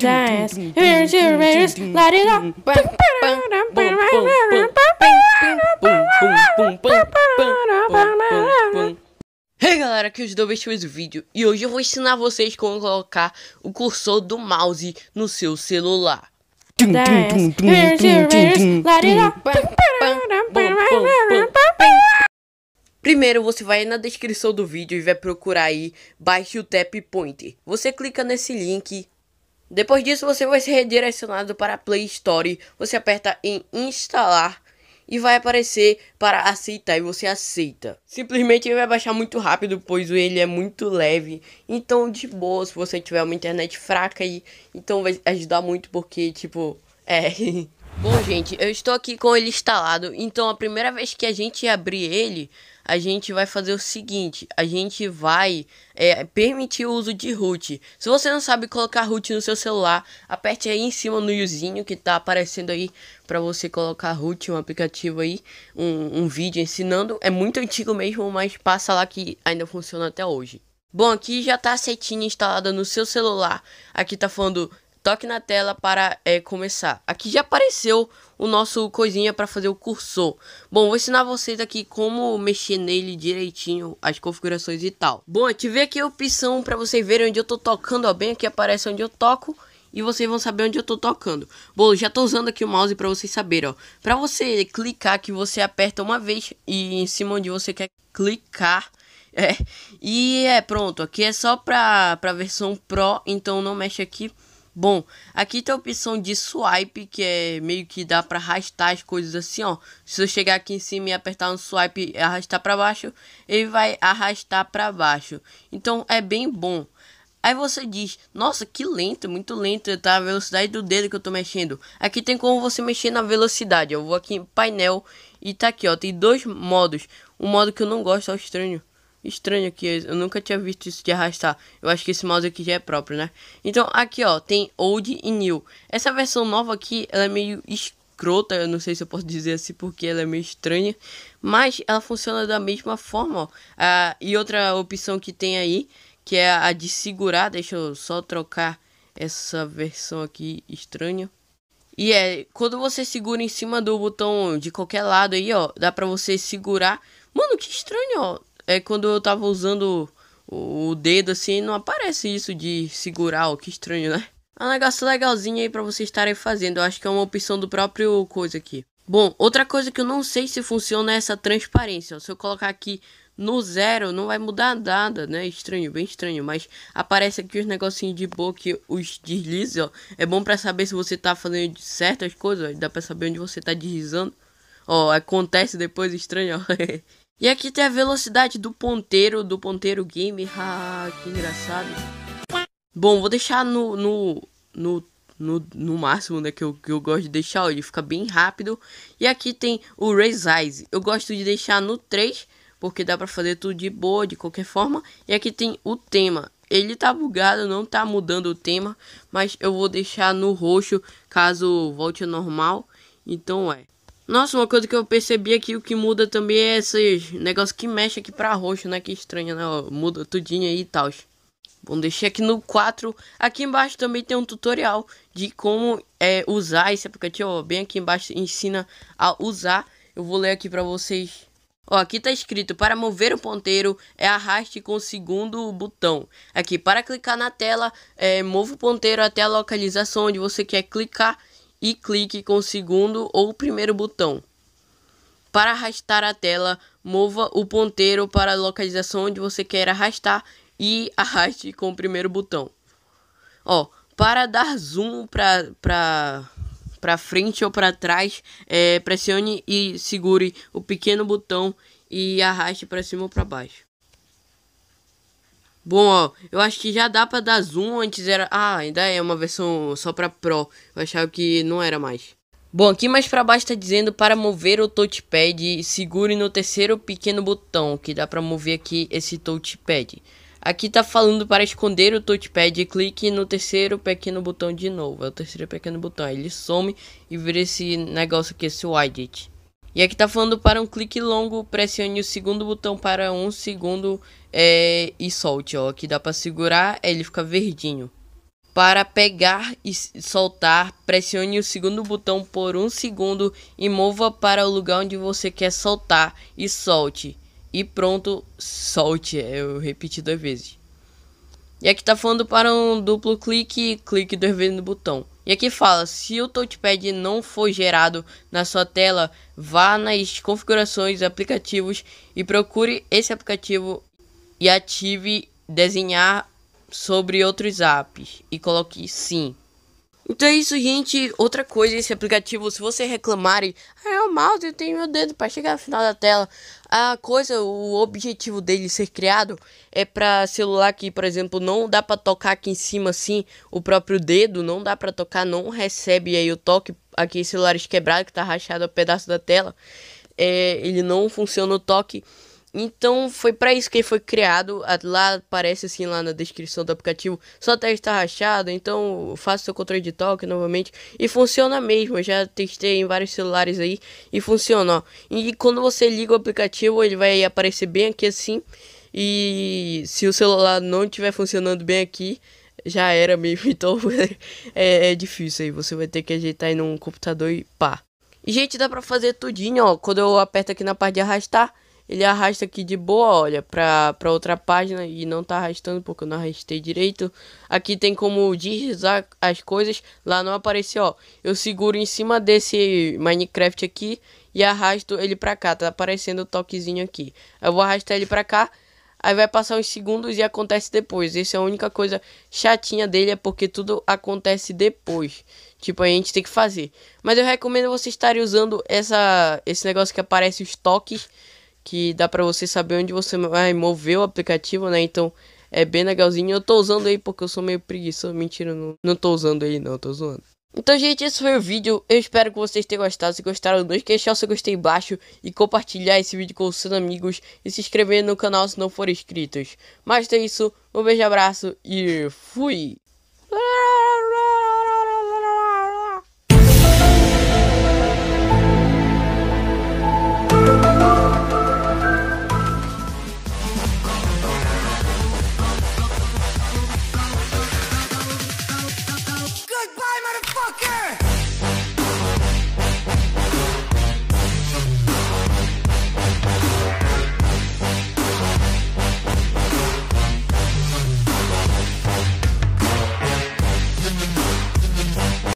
dance. Hey galera, aqui é o Double do é vídeo e hoje eu vou ensinar vocês como colocar o cursor do mouse no seu celular. Primeiro você vai na descrição do vídeo e vai procurar aí baixe o Tap Pointer. Você clica nesse link depois disso, você vai ser redirecionado para a Play Store. Você aperta em instalar e vai aparecer para aceitar e você aceita. Simplesmente ele vai baixar muito rápido, pois ele é muito leve. Então, de boa, se você tiver uma internet fraca aí, então vai ajudar muito porque tipo, é Bom, gente, eu estou aqui com ele instalado. Então, a primeira vez que a gente abrir ele, a gente vai fazer o seguinte: a gente vai é, permitir o uso de root. Se você não sabe colocar root no seu celular, aperte aí em cima no izinho que está aparecendo aí para você colocar root, um aplicativo aí, um, um vídeo ensinando. É muito antigo mesmo, mas passa lá que ainda funciona até hoje. Bom, aqui já tá a setinha instalada no seu celular. Aqui tá falando toque na tela para é, começar. Aqui já apareceu o nosso coisinha para fazer o cursor. Bom, vou ensinar vocês aqui como mexer nele direitinho, as configurações e tal. Bom, tive aqui a opção para vocês verem onde eu tô tocando, ó, bem aqui aparece onde eu toco. E vocês vão saber onde eu tô tocando. Bom, já tô usando aqui o mouse para vocês saberem, ó. Para você clicar aqui, você aperta uma vez e em cima onde você quer clicar. É, e é pronto, aqui é só para a versão Pro, então não mexe aqui. Bom, aqui tem a opção de swipe, que é meio que dá para arrastar as coisas assim, ó. Se eu chegar aqui em cima e apertar um swipe e arrastar para baixo, ele vai arrastar para baixo. Então é bem bom. Aí você diz, nossa, que lento, muito lento, tá a velocidade do dedo que eu tô mexendo. Aqui tem como você mexer na velocidade. Eu vou aqui em painel e tá aqui, ó, tem dois modos. Um modo que eu não gosto, é o estranho. Estranho aqui, eu nunca tinha visto isso de arrastar. Eu acho que esse mouse aqui já é próprio, né? Então, aqui, ó, tem Old e New. Essa versão nova aqui, ela é meio escrota, eu não sei se eu posso dizer assim, porque ela é meio estranha. Mas ela funciona da mesma forma, ó. Ah, e outra opção que tem aí, que é a de segurar. Deixa eu só trocar essa versão aqui estranha. E é, quando você segura em cima do botão de qualquer lado aí, ó, dá pra você segurar. Mano, que estranho, ó é quando eu tava usando o dedo assim, não aparece isso de segurar, que estranho, né? É um negócio legalzinho aí para vocês estarem fazendo, eu acho que é uma opção do próprio coisa aqui. Bom, outra coisa que eu não sei se funciona é essa transparência, ó. se eu colocar aqui no zero não vai mudar nada, né? Estranho, bem estranho, mas aparece aqui os negocinhos de boa que os desliza, ó. É bom para saber se você tá fazendo certas coisas, ó. dá para saber onde você tá deslizando. Ó, acontece depois estranho, ó. E aqui tem a velocidade do ponteiro, do ponteiro game. Ah, que engraçado. Bom, vou deixar no, no, no, no, no máximo, né, que eu, que eu gosto de deixar. Ele fica bem rápido. E aqui tem o Resize. Eu gosto de deixar no 3, porque dá pra fazer tudo de boa, de qualquer forma. E aqui tem o tema ele tá bugado, não tá mudando o tema, mas eu vou deixar no roxo caso volte ao normal. Então é. Nossa, uma coisa que eu percebi aqui, o que muda também é esses negócios que mexe aqui pra roxo, né? Que estranho, né? muda tudinho aí e tal. Bom, deixei aqui no 4. Aqui embaixo também tem um tutorial de como é, usar esse aplicativo. bem aqui embaixo ensina a usar. Eu vou ler aqui pra vocês. Ó, aqui tá escrito, para mover o ponteiro, é arraste com o segundo botão. Aqui, para clicar na tela, é, mova o ponteiro até a localização onde você quer clicar e clique com o segundo ou primeiro botão. Para arrastar a tela, mova o ponteiro para a localização onde você quer arrastar e arraste com o primeiro botão. Ó, para dar zoom para frente ou para trás, é, pressione e segure o pequeno botão e arraste para cima ou para baixo. Bom, ó, eu acho que já dá pra dar zoom, antes era... Ah, ainda é uma versão só pra Pro, eu achava que não era mais. Bom, aqui mais para baixo está dizendo para mover o touchpad, segure no terceiro pequeno botão, que dá para mover aqui esse touchpad. Aqui está falando para esconder o touchpad, clique no terceiro pequeno botão de novo. É o terceiro pequeno botão, ele some e vira esse negócio aqui, esse widget aqui tá falando para um clique longo, pressione o segundo botão para um segundo é, e solte, ó. Aqui dá para segurar, é, ele fica verdinho. Para pegar e soltar, pressione o segundo botão por um segundo e mova para o lugar onde você quer soltar e solte. E pronto, solte. É, eu repeti duas vezes. E aqui tá falando para um duplo clique, clique duas vezes no botão. E aqui fala, se o touchpad não for gerado na sua tela, vá nas configurações aplicativos e procure esse aplicativo e ative desenhar sobre outros apps e coloque sim. Então é isso, gente. Outra coisa, esse aplicativo, se você reclamarem, ah, é o mouse, eu tenho meu dedo para chegar no final da tela. A coisa, o objetivo dele ser criado é para celular que, por exemplo, não dá para tocar aqui em cima assim, o próprio dedo não dá para tocar, não recebe aí o toque aqui celulares quebrados que tá rachado o um pedaço da tela. É, ele não funciona o toque então foi para isso que ele foi criado. Lá aparece assim lá na descrição do aplicativo. só tela está rachado então faça seu controle de toque novamente. E funciona mesmo. Eu já testei em vários celulares aí e funciona. Ó. E quando você liga o aplicativo, ele vai aparecer bem aqui assim. E se o celular não estiver funcionando bem aqui, já era mesmo. Então é, é difícil aí. Você vai ter que ajeitar aí num computador e pá. E, gente, dá pra fazer tudinho, ó. Quando eu aperto aqui na parte de arrastar, ele arrasta aqui de boa, olha, pra, pra outra página e não tá arrastando porque eu não arrastei direito. Aqui tem como deslizar as coisas, lá não apareceu, ó. Eu seguro em cima desse Minecraft aqui e arrasto ele pra cá, tá aparecendo o toquezinho aqui. Eu vou arrastar ele pra cá, aí vai passar uns segundos e acontece depois. Essa é a única coisa chatinha dele, é porque tudo acontece depois. Tipo, a gente tem que fazer. Mas eu recomendo vocês estarem usando essa, esse negócio que aparece os toques que dá para você saber onde você vai mover o aplicativo, né? Então é bem legalzinho. Eu tô usando aí porque eu sou meio preguiçoso. Mentira, não, não tô usando aí não, tô zoando. Então, gente, esse foi o vídeo. Eu espero que vocês tenham gostado. Se gostaram, não esqueça de deixar o seu gostei baixo e compartilhar esse vídeo com os seus amigos e se inscrever no canal se não forem inscritos. Mas é isso, um beijo, abraço e fui! Ah!